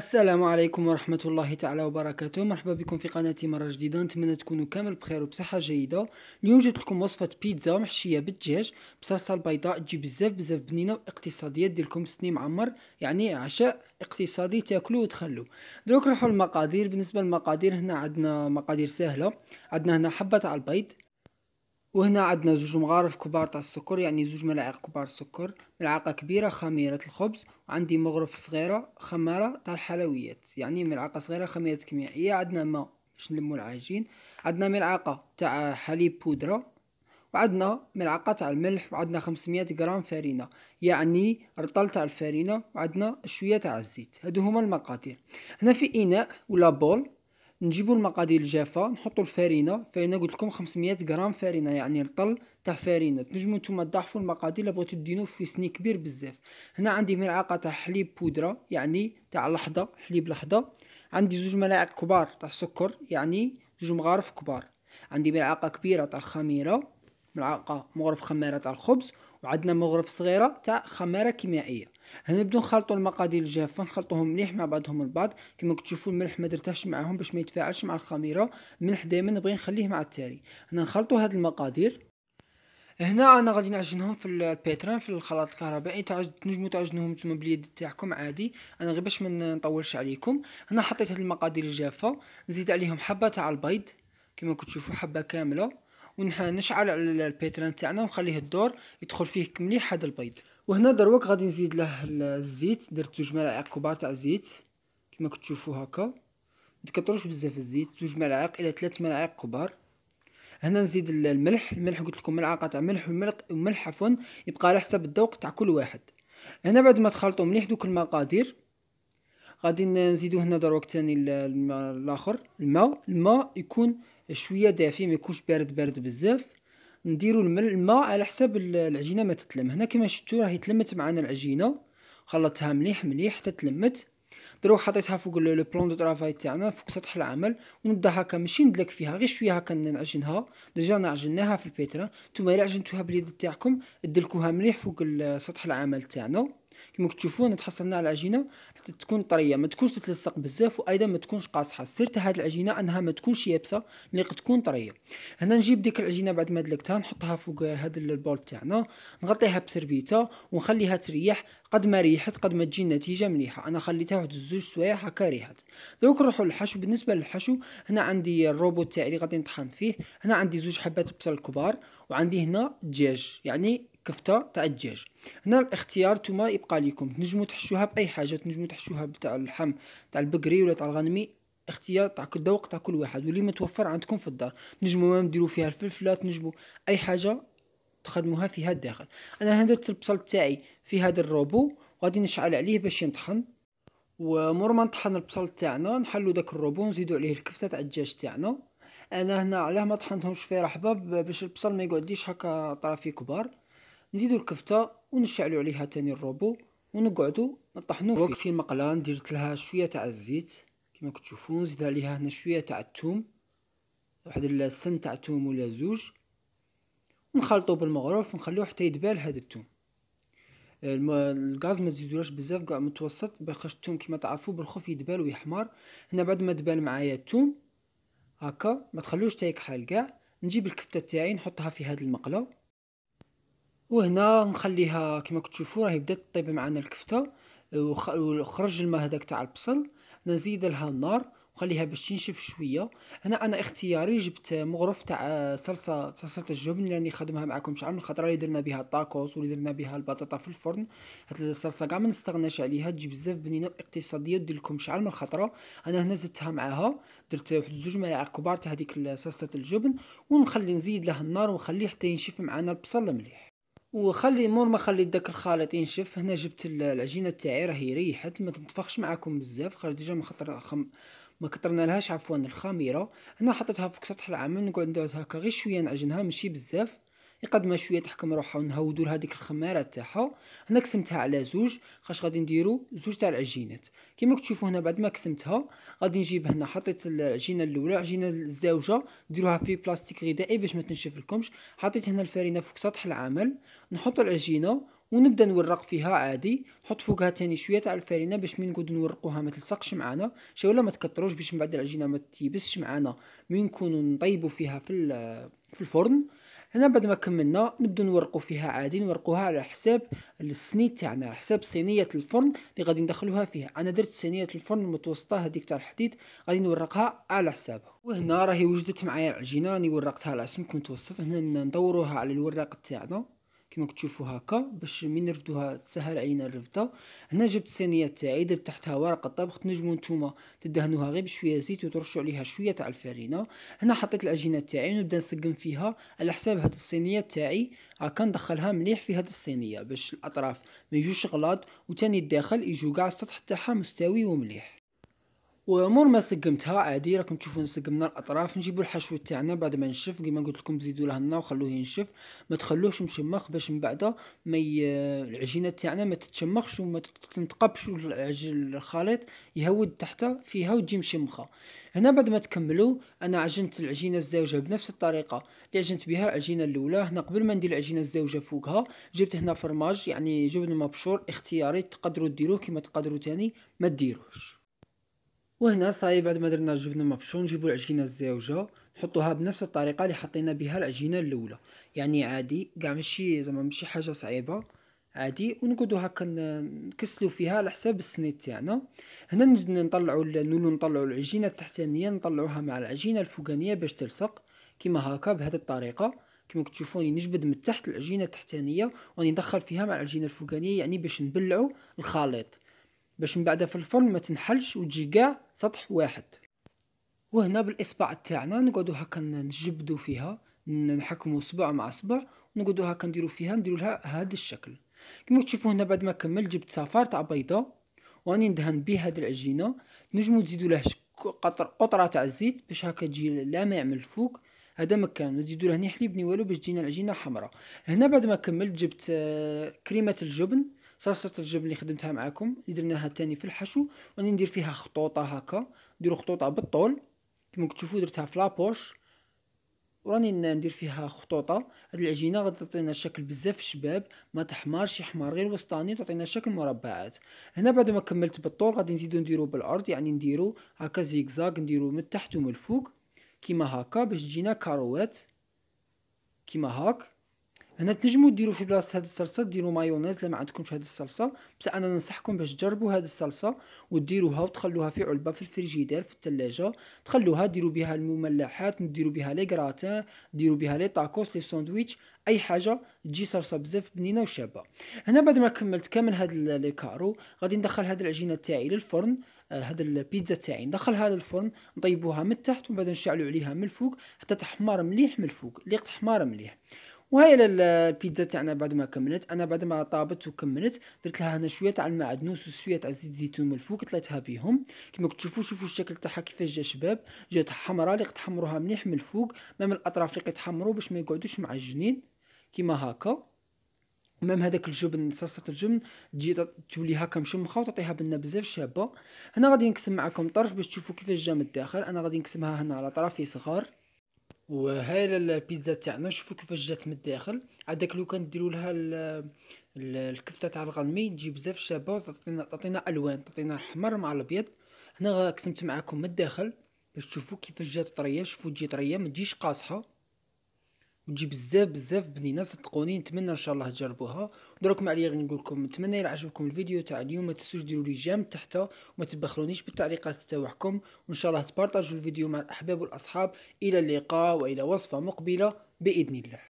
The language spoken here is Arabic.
السلام عليكم ورحمة الله تعالى وبركاته مرحبا بكم في قناتي مرة جديدة نتمنى تكونوا كامل بخير وبصحة جيدة اليوم جبت لكم وصفة بيتزا محشية بالدجاج بصلصة البيضاء تجي بزاف بزاف بنينة واقتصادية دير لكم سني معمر يعني عشاء اقتصادي تاكلوا وتخلوا دروك نروحوا للمقادير بالنسبة للمقادير هنا عندنا مقادير سهلة عندنا هنا حبة تاع البيض وهنا عندنا زوج مغارف كبار تاع السكر يعني زوج ملاعق كبار سكر ملعقة كبيرة خميرة الخبز وعندي مغرف صغيرة خمارة تاع الحلويات يعني ملعقة صغيرة خميرة كيميائية عندنا ما باش نلمو العجين عندنا ملعقة تاع حليب بودرة وعندنا ملعقة تاع الملح وعندنا 500 غرام فرينة يعني رطل تاع الفرينة وعندنا شوية تاع الزيت هادو هما المقادير هنا في إناء ولا بول نجيبو المقادير الجافه نحطو الفرينه فانا قلت لكم 500 غرام فرينه يعني الطل تاع فرينه تنجمو نتوما تضاعفو المقادير لبغيتو بغيتو ديرو في سني كبير بزاف هنا عندي ملعقه تاع حليب بودره يعني تاع لحظه حليب لحظه عندي زوج ملاعق كبار تاع السكر يعني زوج مغارف كبار عندي ملعقه كبيره تاع الخميره ملعقه مغرف خميره تاع الخبز وعندنا مغرف صغيره تاع خميره كيميائيه هنا نبداو نخلطوا المقادير الجافة نخلطوهم مليح مع بعضهم البعض كما كتشوفو الملح ما درتهش معاهم باش ما يتفاعلش مع الخميرة الملح دائما نبغي نخليه مع التالي هنا نخلطوا هاد المقادير هنا انا غادي نعجنهم في البيتران في الخلاط الكهربائي تنجموا تعجنوهم نتوما باليد تاعكم عادي انا غير باش ما نطولش عليكم هنا حطيت هاد المقادير الجافه نزيد عليهم حبه تاع البيض كما كتشوفوا حبه كامله ونشعل على البيتران تاعنا ونخليه الدور يدخل فيه مليح هذا البيض وهنا دروك غادي نزيد له الزيت درت زوج ملاعق كبار تاع الزيت كما كتشوفوا هكا متكتروش بزاف الزيت زوج ملاعق الى ثلاث ملاعق كبار هنا نزيد الملح الملح قلت لكم ملعقه تاع ملح وملح عفوا يبقى على حسب الذوق تاع كل واحد هنا بعد ما تخلطوا مليح دوك المقادير غادي نزيدو هنا دروك تاني الاخر الماء الماء يكون شويه دافي ما يكونش بارد بارد بزاف نديرو الماء على حساب العجينه ما تتلم هنا كما شفتوا راهي تلمت معنا العجينه خلطتها مليح مليح حتى تلمت درو حطيتها فوق لو بلون دو طرافاي تاعنا فوق سطح العمل ونبدا هكا ماشي ندلك فيها غير شويه هكا نعجنها ديجا نعجناها في البيترا نتوما الا عجنتوها باليد تاعكم دلكوها مليح فوق سطح العمل تاعنا كما كتشوفون تحصلنا على العجينه حتى تكون طريه ما تكونش تتلصق بزاف وايضا ما تكونش قاصحه سرت تاع هذه العجينه انها ما تكونش يابسه اللي قد تكون طريه هنا نجيب ديك العجينه بعد ما دلكتها نحطها فوق هذا البول تاعنا نغطيها بسربيته ونخليها تريح قد ما ريحت قد ما تجي النتيجه مليحه انا خليتها واحد الزوج سوايع هكا ريحت دروك نروحو للحشو بالنسبه للحشو هنا عندي الروبوت تاعي اللي غادي نطحن فيه هنا عندي زوج حبات بصل كبار وعندي هنا دجاج يعني كفتة تاع الدجاج هنا الاختيار نتوما يبقى لكم تنجمو تحشوها باي حاجه تنجمو تحشوها تاع اللحم تاع البقري ولا تاع الغنمي اختيار تاع كل ذوق تاع كل واحد واللي متوفر عندكم في الدار تنجمو ما ديرو فيها الفلفله تنجمو اي حاجه تخدموها فيها الداخل انا هذا البصل تاعي في هذا الروبو وغادي نشعل عليه باش ينطحن ومور ما نطحن البصل تاعنا نحلو داك الروبو نزيدو عليه الكفته تاع الدجاج تاعنا انا هنا علاه ما طحنتهمش في رحبه باش البصل ما يقعديش هكا طرافي كبار نزيدو الكفته ونشعلو عليها تاني الروبو ونقعدو نطحنو فيه في المقله درت لها شويه تاع الزيت كما كتشوفو نزيد عليها هنا شويه تاع الثوم واحد السن تاع الثوم ولا زوج ونخلطو بالمغرف ونخليو حتى يدبال هذا الثوم الغاز ما تزيدولاش بزاف كاع متوسط باش الثوم كما تعرفوا بالخوف يدبال ويحمر هنا بعد ما دبال معايا الثوم هكا ما تخلوش حتى يكحل كاع نجيب الكفته تاعي نحطها في هذه المقله وهنا نخليها كما كتشوفوا راهي بدات طيب معنا الكفته وخرج الماء هذاك تاع البصل نزيد لها النار وخليها باش تنشف شويه هنا انا اختياري جبت مغرف تاع صلصه صلصه الجبن لاني راني خدمها معكم شحال من خطره اللي درنا بها الطاكوس واللي درنا بها البطاطا في الفرن هاد الصلصه كاع ما نستغناش عليها تجي بزاف بنينه واقتصاديه ودير لكم شحال من خطره انا هنا زدتها معاها درت واحد زوج ملاعق كبار تاع هذيك صلصه الجبن ونخلي نزيد لها النار ونخليه حتى ينشف معنا البصل مليح وخلي مور ما خليت داك الخليط ينشف هنا جبت العجينه تاعي راهي ريحت ما تنتفخش معاكم بزاف خرج ديجا ما خطر خم ما كترنا لهاش عفوا الخميره هنا حطيتها فوق سطح العمل نقعد ندوز هكا غير شويه نعجنها ماشي بزاف ما شويه تحكم روحها ونهودوا لها ديك تاعها هنا قسمتها على زوج خاش غادي نديرو زوج تاع العجينات كيما كتشوفوا هنا بعد ما قسمتها غادي نجيب هنا حطيت العجينه الاولى العجينه الزوجه ديروها في بلاستيك غذائي باش ما تنشف لكمش حطيت هنا الفرينه فوق سطح العمل نحط العجينه ونبدا نورق فيها عادي نحط فوقها تاني شويه تاع الفرينه باش من نقعدو نورقوها ما تلصقش معانا شي ولا ما تكتروش باش من بعد العجينه ما تيبسش معانا من نكونو نطيبو فيها في في الفرن هنا بعد ما كملنا نبدو نورقو فيها عادي نورقوها على حساب السني تاعنا يعني، على حساب صينيه الفرن اللي غادي ندخلوها فيها انا درت صينيه الفرن المتوسطه هذيك تاع الحديد غادي نورقها على حسابها وهنا راهي وجدت معايا العجينه راني ورقتها على سمك متوسط هنا ندوروها على الوراق تاعنا كما كتشوفوا هكا باش من نرفدوها تسهل علينا الرفده هنا جبت الصينيه تاعي درت تحتها ورقه طبخ تنجموا نتوما تدهنوها غير بشويه زيت وترشوا عليها شويه تاع الفارينه هنا حطيت العجينه تاعي ونبدا نسقم فيها على حساب هاد الصينيه تاعي هاكا ندخلها مليح في هاد الصينيه باش الاطراف ما يجوش غلاط وتاني الداخل يجو كاع السطح تاعها مستوي ومليح وامور ما سقمتها عادي راكم تشوفون سقمنا الاطراف نجيبو الحشو تاعنا بعد ما نشف كيما قلت لكم زيدوا له النا وخلوه ينشف ما تخلوهش مشمخ باش من بعد ما ي... العجينه تاعنا ما تتشمخش وما تنتقبش الخليط يهود تحته فيها وتجي مشمخه هنا بعد ما تكملوا انا عجنت العجينه الزوجه بنفس الطريقه اللي عجنت بها العجينه الاولى هنا قبل ما ندير العجينه الزوجه فوقها جبت هنا فرماج يعني جبن مبشور اختياري تقدروا ديروه كيما تقدروا تاني ما ديروش وهنا صاي بعد ما درنا الجبنه مبشور نجيبو العجينه الزاوجه نحطوها بنفس الطريقه اللي حطينا بها العجينه الاولى يعني عادي كاع ماشي زعما ماشي حاجه صعيبه عادي ونقعدو هكا نكسلو فيها على حساب السنيت تاعنا هنا نطلعو نولو نطلعو العجينه التحتانيه نطلعوها مع العجينه الفوقانيه باش تلصق كيما هكا بهذه الطريقه كما كتشوفوني نجبد من تحت العجينه التحتانيه وندخل ندخل فيها مع العجينه الفوقانيه يعني باش نبلعو الخليط باش من بعد في الفرن ما تنحلش وتجي كاع سطح واحد وهنا بالاصبع تاعنا نقعدو هكا نجبدو فيها نحكمو صبع مع صبع ونقعدو هكا نديرو فيها نديرو لها هذا الشكل كما تشوفوا هنا بعد ما كمل جبت صفار تاع بيضه واني ندهن بها هاد العجينه نجمو تزيدو له قطر قطره تاع الزيت باش هكا تجي لامع من الفوق هذا مكان نزيدو له حليب ني والو باش تجينا العجينه حمراء هنا بعد ما كملت جبت آه، كريمه الجبن صرصره الجبن اللي خدمتها معاكم اللي درناها تاني في الحشو راني ندير فيها خطوطة هكا نديرو خطوطة بالطول كما كتشوفو درتها في لابوش وراني ندير فيها خطوطه هاد العجينه غادي تعطينا شكل بزاف شباب ما تحمرش يحمر غير وسطاني وتعطينا شكل مربعات هنا بعد ما كملت بالطول غادي نزيدو نديرو بالارض يعني نديرو هكا زيكزاك نديرو من تحت ومن الفوق كيما هكا باش تجينا كاروات كيما هاك هنا تنجموا ديروا في بلاصه هذه الصلصه ديروا مايونيز لما ما عندكمش هذه الصلصه بصح انا ننصحكم باش تجربوا هذه الصلصه وديروها وتخلوها في علبه في الفريجيدير في الثلاجه تخلوها ديروا بها المملحات ديروا بها لي غراتان ديروا بها لي طاكوس لي ساندويتش اي حاجه تجي صلصه بزاف بنينه وشابه هنا بعد ما كملت كامل هاد لي كارو غادي ندخل هاد العجينه تاعي للفرن آه، هاد البيتزا تاعي ندخلها للفرن نطيبوها من التحت ومن بعد نشعلو عليها من الفوق حتى تحمر مليح من الفوق اللي تحمر مليح وهي البيتزا تاعنا بعد ما كملت انا بعد ما طابت وكملت درت لها هنا شويه تاع المعدنوس وشويه تاع زيت الزيتون من الفوق طليتها بيهم كما تشوفوا شوفوا الشكل تاعها كيفاش جا شباب جات حمراء اللي حمروها مليح من الفوق ما من الاطراف اللي حمرو باش ما يقعدوش معجنين كيما هكا مام هذاك الجبن صلصه الجبن تجي تولي هكا مشمخه وتعطيها بنه بزاف شابه هنا غادي نقسم معكم طرف باش تشوفوا كيفاش جا من الداخل انا غادي نقسمها هنا على طرفي صغار وهاي البيتزا تاعنا شوفوا كيفاش جات من الداخل عندك لو كان ديروا لها الكفته تاع الغنمي تجي بزاف شابه تعطينا تعطينا الوان تعطينا الاحمر مع الابيض هنا قسمت معكم من الداخل باش تشوفوا كيفاش جات طريه شوفوا تجي طريه ما تجيش قاصحه وتجي بزاف بزاف بنينه صدقوني نتمنى ان شاء الله تجربوها دروك ما عليا غير نقول لكم نتمنى الى عجبكم الفيديو تاع اليوم ما تنسوش ديروا لي جيم تحت وما تبخلونيش بالتعليقات تاعكم وان شاء الله تبارطاجوا الفيديو مع الاحباب والاصحاب الى اللقاء والى وصفه مقبله باذن الله